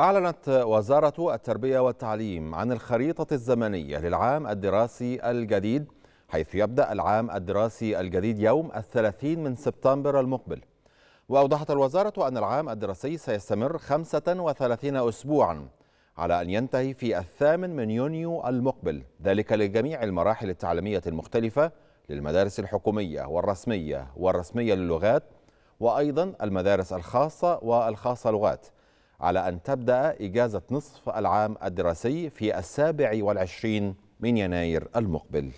أعلنت وزارة التربية والتعليم عن الخريطة الزمنية للعام الدراسي الجديد حيث يبدأ العام الدراسي الجديد يوم الثلاثين من سبتمبر المقبل وأوضحت الوزارة أن العام الدراسي سيستمر 35 أسبوعا على أن ينتهي في الثامن من يونيو المقبل ذلك لجميع المراحل التعليمية المختلفة للمدارس الحكومية والرسمية والرسمية للغات وأيضا المدارس الخاصة والخاصة لغات على أن تبدأ إجازة نصف العام الدراسي في السابع والعشرين من يناير المقبل